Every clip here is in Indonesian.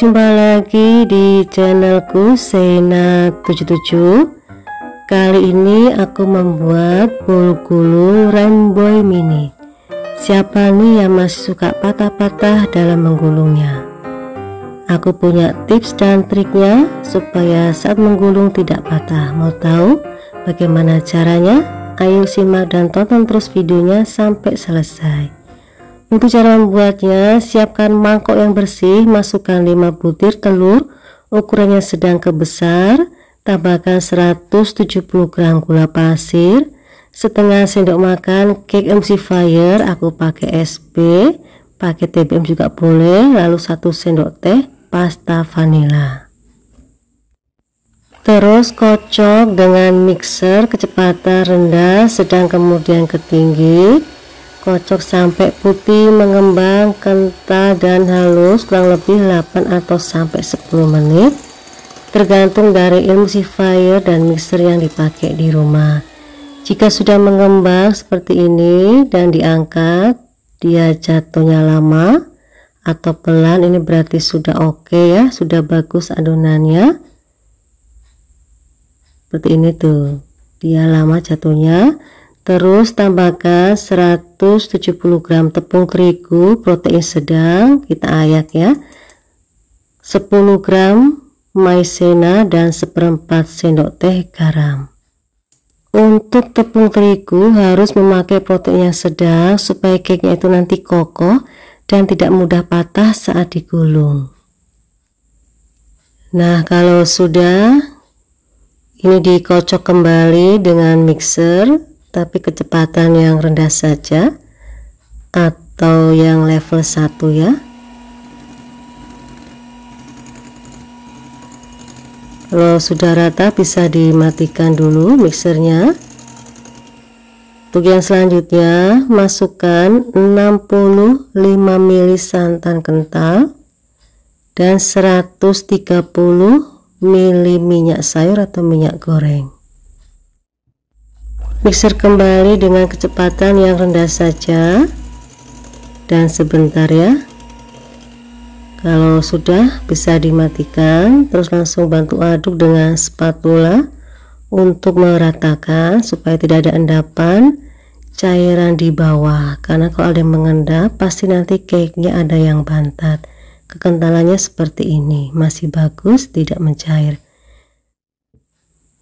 Jumpa lagi di channelku Sena 77 Kali ini aku membuat bulu gulung rainbow mini Siapa nih yang masih suka patah-patah dalam menggulungnya? Aku punya tips dan triknya supaya saat menggulung tidak patah Mau tahu bagaimana caranya? Ayo simak dan tonton terus videonya sampai selesai untuk cara membuatnya, siapkan mangkok yang bersih, masukkan 5 butir telur, ukurannya sedang ke besar, tambahkan 170 gram gula pasir, setengah sendok makan cake Fire, aku pakai SP, pakai TBM juga boleh, lalu 1 sendok teh pasta vanila. Terus kocok dengan mixer kecepatan rendah sedang kemudian ke tinggi Kocok sampai putih mengembang kental dan halus kurang lebih 8 atau sampai 10 menit tergantung dari ilmu fire dan mixer yang dipakai di rumah. Jika sudah mengembang seperti ini dan diangkat, dia jatuhnya lama atau pelan ini berarti sudah oke okay ya, sudah bagus adonannya. Seperti ini tuh. Dia lama jatuhnya. Terus tambahkan 170 gram tepung terigu protein sedang, kita ayak ya. 10 gram maizena dan seperempat sendok teh garam. Untuk tepung terigu harus memakai protein yang sedang supaya cake itu nanti kokoh dan tidak mudah patah saat digulung. Nah, kalau sudah ini dikocok kembali dengan mixer tapi kecepatan yang rendah saja atau yang level 1 ya kalau sudah rata bisa dimatikan dulu mixernya untuk yang selanjutnya masukkan 65 ml santan kental dan 130 ml minyak sayur atau minyak goreng mixer kembali dengan kecepatan yang rendah saja dan sebentar ya kalau sudah bisa dimatikan terus langsung bantu aduk dengan spatula untuk meratakan supaya tidak ada endapan cairan di bawah karena kalau ada yang mengendap pasti nanti cake-nya ada yang bantat kekentalannya seperti ini masih bagus tidak mencair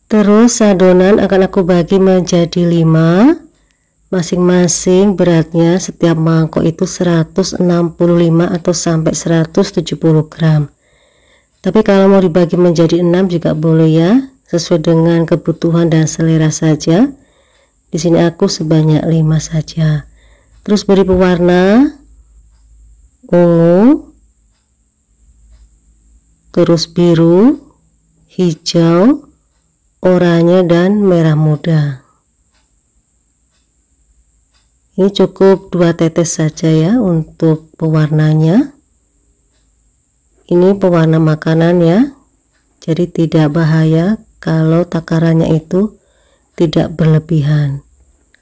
Terus adonan akan aku bagi menjadi 5 Masing-masing beratnya setiap mangkok itu 165 atau sampai 170 gram Tapi kalau mau dibagi menjadi 6 juga boleh ya Sesuai dengan kebutuhan dan selera saja Di sini aku sebanyak 5 saja Terus beri pewarna Ungu Terus biru Hijau oranye dan merah muda ini cukup dua tetes saja ya untuk pewarnanya ini pewarna makanan ya jadi tidak bahaya kalau takarannya itu tidak berlebihan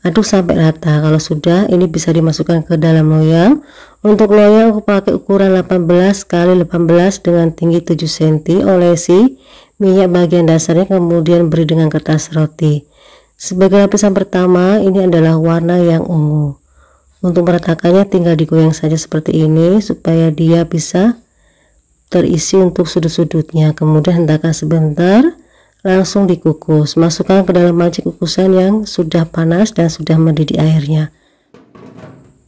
aduk sampai rata kalau sudah ini bisa dimasukkan ke dalam loyang untuk loyang aku pakai ukuran 18 x 18 dengan tinggi 7 cm olesi minyak bagian dasarnya kemudian beri dengan kertas roti. Sebagai lapisan pertama, ini adalah warna yang ungu. Untuk meratakannya tinggal digoyang saja seperti ini supaya dia bisa terisi untuk sudut-sudutnya. Kemudian hentakan sebentar, langsung dikukus. Masukkan ke dalam panci kukusan yang sudah panas dan sudah mendidih airnya.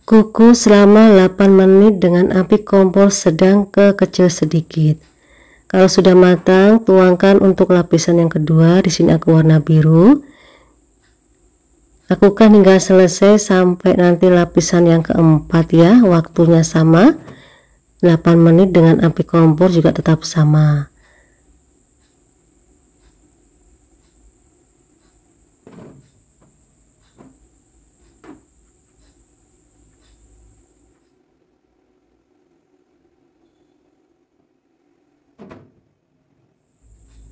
Kukus selama 8 menit dengan api kompor sedang ke kecil sedikit. Kalau sudah matang, tuangkan untuk lapisan yang kedua. Di sini aku warna biru. Lakukan hingga selesai sampai nanti lapisan yang keempat ya. Waktunya sama. 8 menit dengan api kompor juga tetap sama.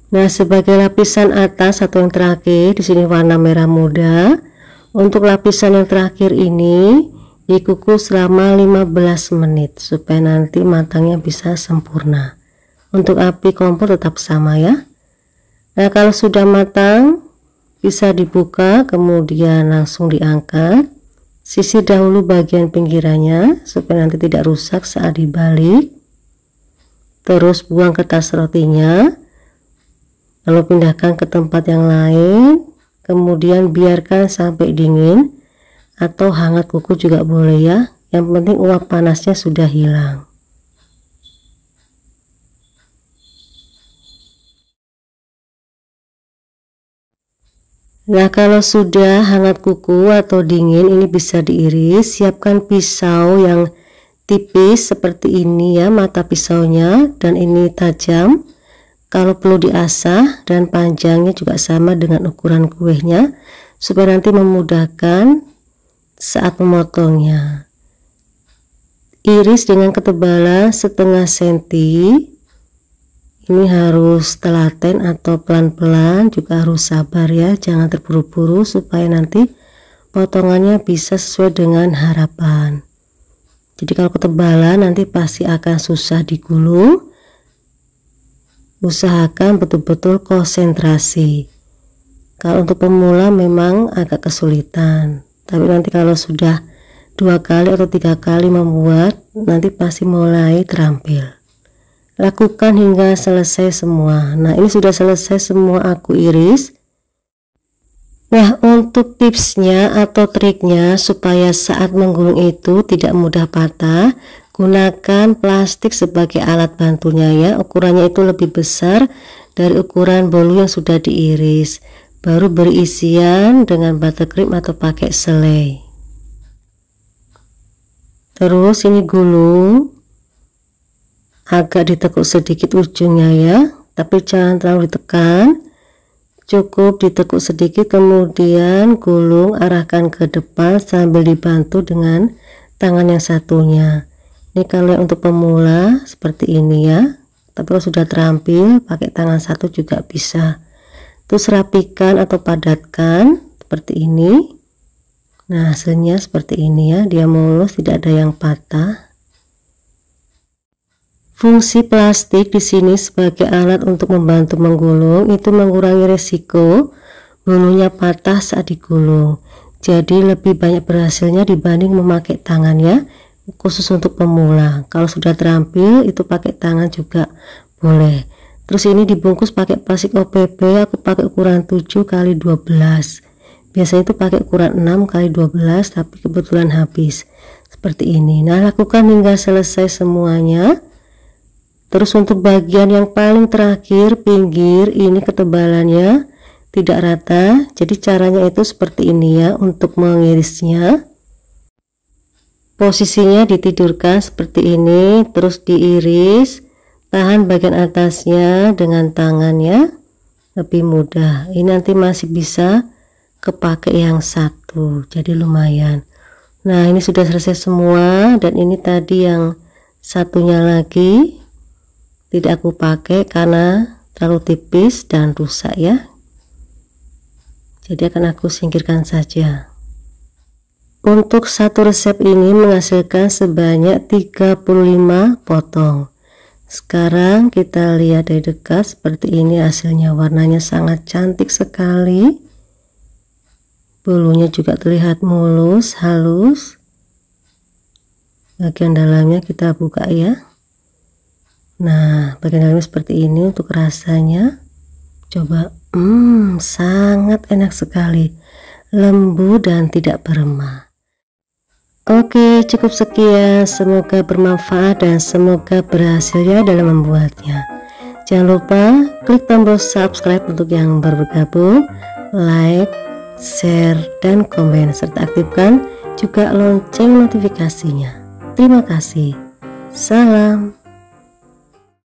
Nah, sebagai lapisan atas atau yang terakhir, di sini warna merah muda. Untuk lapisan yang terakhir ini dikukus selama 15 menit supaya nanti matangnya bisa sempurna. Untuk api kompor tetap sama ya. Nah, kalau sudah matang bisa dibuka kemudian langsung diangkat sisi dahulu bagian pinggirannya supaya nanti tidak rusak saat dibalik terus buang kertas rotinya lalu pindahkan ke tempat yang lain kemudian biarkan sampai dingin atau hangat kuku juga boleh ya yang penting uap panasnya sudah hilang Nah kalau sudah hangat kuku atau dingin ini bisa diiris siapkan pisau yang tipis seperti ini ya mata pisaunya dan ini tajam kalau perlu diasah dan panjangnya juga sama dengan ukuran kuenya supaya nanti memudahkan saat memotongnya iris dengan ketebalan setengah senti ini harus telaten atau pelan-pelan juga harus sabar ya jangan terburu-buru supaya nanti potongannya bisa sesuai dengan harapan jadi kalau ketebalan nanti pasti akan susah digulung usahakan betul-betul konsentrasi. Kalau untuk pemula memang agak kesulitan, tapi nanti kalau sudah dua kali atau tiga kali membuat, nanti pasti mulai terampil. Lakukan hingga selesai semua. Nah, ini sudah selesai semua aku iris. Nah, untuk tipsnya atau triknya supaya saat menggulung itu tidak mudah patah, Gunakan plastik sebagai alat bantunya ya. Ukurannya itu lebih besar dari ukuran bolu yang sudah diiris. Baru berisian dengan buttercream atau pakai selai. Terus ini gulung. Agak ditekuk sedikit ujungnya ya, tapi jangan terlalu ditekan. Cukup ditekuk sedikit kemudian gulung arahkan ke depan sambil dibantu dengan tangan yang satunya ini kalau untuk pemula seperti ini ya tapi kalau sudah terampil pakai tangan satu juga bisa terus rapikan atau padatkan seperti ini nah hasilnya seperti ini ya dia mulus tidak ada yang patah Fungsi plastik di sini sebagai alat untuk membantu menggulung itu mengurangi resiko bulunya patah saat digulung. Jadi lebih banyak berhasilnya dibanding memakai tangan ya khusus untuk pemula kalau sudah terampil itu pakai tangan juga boleh terus ini dibungkus pakai plastik OPP aku pakai ukuran 7 kali 12 biasanya itu pakai ukuran 6 kali 12 tapi kebetulan habis seperti ini nah lakukan hingga selesai semuanya terus untuk bagian yang paling terakhir pinggir ini ketebalannya tidak rata jadi caranya itu seperti ini ya untuk mengirisnya posisinya ditidurkan seperti ini terus diiris tahan bagian atasnya dengan tangannya, lebih mudah ini nanti masih bisa kepake yang satu jadi lumayan nah ini sudah selesai semua dan ini tadi yang satunya lagi tidak aku pakai karena terlalu tipis dan rusak ya jadi akan aku singkirkan saja untuk satu resep ini menghasilkan sebanyak 35 potong. Sekarang kita lihat dari dekat seperti ini hasilnya warnanya sangat cantik sekali. Bulunya juga terlihat mulus, halus. Bagian dalamnya kita buka ya. Nah, bagian dalamnya seperti ini untuk rasanya. Coba, hmm, sangat enak sekali. Lembu dan tidak berlemak. Oke, cukup sekian. Semoga bermanfaat dan semoga berhasil ya dalam membuatnya. Jangan lupa klik tombol subscribe untuk yang baru bergabung, like, share, dan komen, serta aktifkan juga lonceng notifikasinya. Terima kasih. Salam.